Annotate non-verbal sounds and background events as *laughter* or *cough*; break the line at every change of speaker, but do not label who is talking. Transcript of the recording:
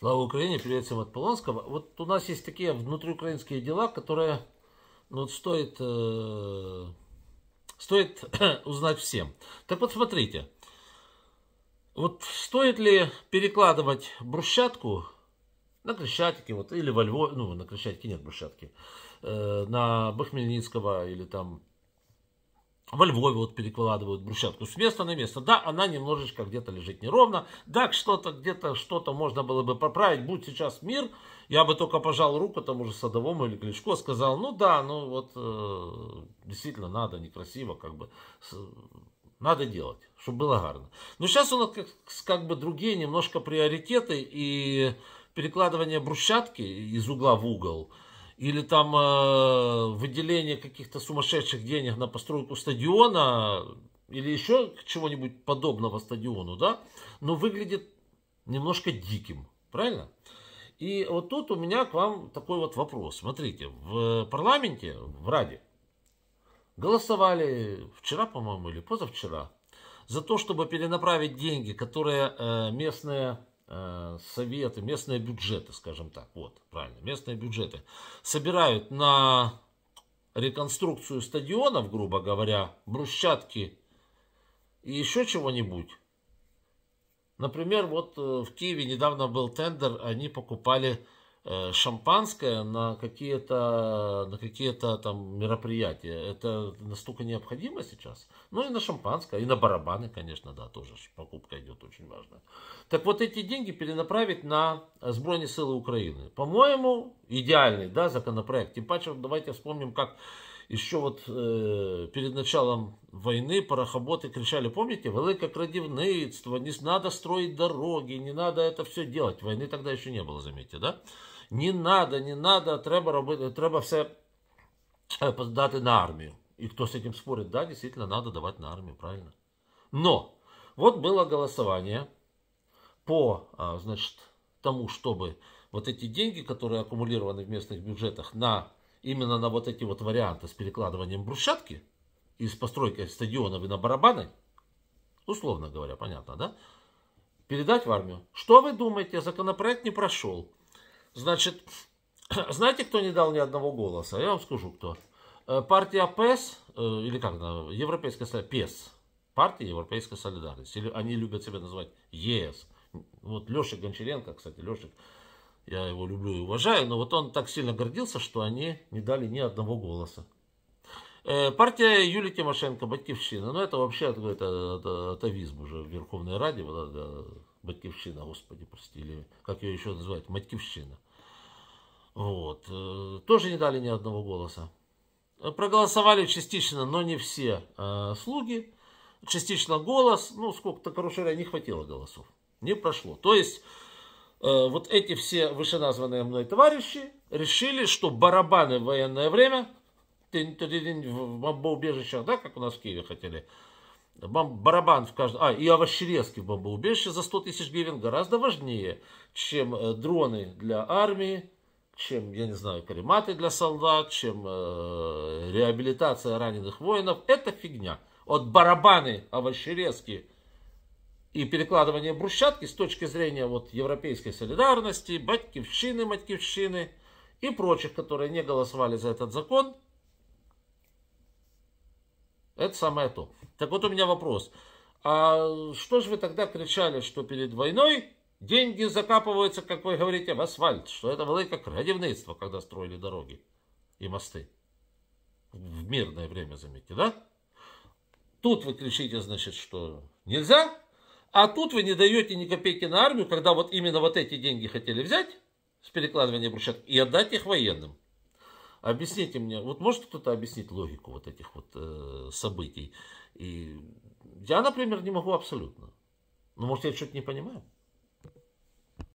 Слава Украине, привет всем от Полонского. Вот у нас есть такие внутриукраинские дела, которые ну, вот стоит, э, стоит *coughs* узнать всем. Так вот, смотрите. Вот стоит ли перекладывать брусчатку на Крещатике, вот, или во Львове, ну, на Крещатике нет брусчатки, э, на Бахмельницкого или там во Львове вот перекладывают брусчатку с места на место. Да, она немножечко где-то лежит неровно. Да, что-то где-то что-то можно было бы поправить. Будь сейчас мир, я бы только пожал руку тому же Садовому или Кличко, сказал, ну да, ну вот э, действительно надо, некрасиво, как бы надо делать, чтобы было гарно. Но сейчас у нас как, как бы другие немножко приоритеты и перекладывание брусчатки из угла в угол – или там э, выделение каких-то сумасшедших денег на постройку стадиона, или еще чего-нибудь подобного стадиону, да, но выглядит немножко диким, правильно? И вот тут у меня к вам такой вот вопрос. Смотрите, в парламенте, в Раде, голосовали вчера, по-моему, или позавчера, за то, чтобы перенаправить деньги, которые э, местные Э, советы, местные бюджеты, скажем так, вот, правильно, местные бюджеты, собирают на реконструкцию стадионов, грубо говоря, брусчатки и еще чего-нибудь. Например, вот э, в Киеве недавно был тендер, они покупали Э, шампанское на какие-то на какие-то там мероприятия. Это настолько необходимо сейчас. Ну и на шампанское, и на барабаны, конечно, да, тоже покупка идет очень важно. Так вот эти деньги перенаправить на сбройные силы Украины. По-моему, идеальный, да, законопроект. Тем паче, давайте вспомним, как еще вот э, перед началом войны парохоботы кричали, помните, великое крадевництво, не надо строить дороги, не надо это все делать. Войны тогда еще не было, заметьте, да? Не надо, не надо, треба, работать треба все э, дати на армию. И кто с этим спорит? Да, действительно, надо давать на армию, правильно? Но вот было голосование по, а, значит, тому, чтобы вот эти деньги, которые аккумулированы в местных бюджетах на именно на вот эти вот варианты с перекладыванием брусчатки и с постройкой стадионов и на барабаны, условно говоря, понятно, да, передать в армию. Что вы думаете, законопроект не прошел. Значит, *clears throat* знаете, кто не дал ни одного голоса? Я вам скажу, кто. Э, партия ПЭС, э, или как она, Европейская солидарность, ПЕС, партия Европейская Солидарность или они любят себя называть ЕС. Вот Леша Гончаренко, кстати, Леша я его люблю и уважаю, но вот он так сильно гордился, что они не дали ни одного голоса. Э, партия Юлии Тимошенко, Батькивщина, ну это вообще какой-то атовизм уже в Верховной Раде, вот это Батькивщина, господи, прости, или как ее еще называют, Матьковщина. Вот, э, тоже не дали ни одного голоса. Проголосовали частично, но не все э, слуги, частично голос, ну сколько-то, короче не хватило голосов, не прошло. То есть Э, вот эти все вышеназванные мной товарищи решили, что барабаны в военное время в бомбоубежищах, да, как у нас в Киеве хотели, барабан в каждом, а, и овощерезки в бомбоубежище за 100 тысяч гривен гораздо важнее, чем э, дроны для армии, чем, я не знаю, карематы для солдат, чем э, реабилитация раненых воинов. Это фигня. Вот барабаны, овощерезки – и перекладывание брусчатки с точки зрения вот, европейской солидарности, батьківщини, матьківщини и прочих, которые не голосовали за этот закон. Это самое то. Так вот у меня вопрос. А что же вы тогда кричали, что перед войной деньги закапываются, как вы говорите, в асфальт, что это было как радивництво, когда строили дороги и мосты? В мирное время, заметьте, да? Тут вы кричите, значит, что нельзя, а тут вы не даете ни копейки на армию, когда вот именно вот эти деньги хотели взять с перекладывания брусчатки и отдать их военным. Объясните мне, вот может кто-то объяснить логику вот этих вот э, событий? И я, например, не могу абсолютно. Ну, может, я что-то не понимаю?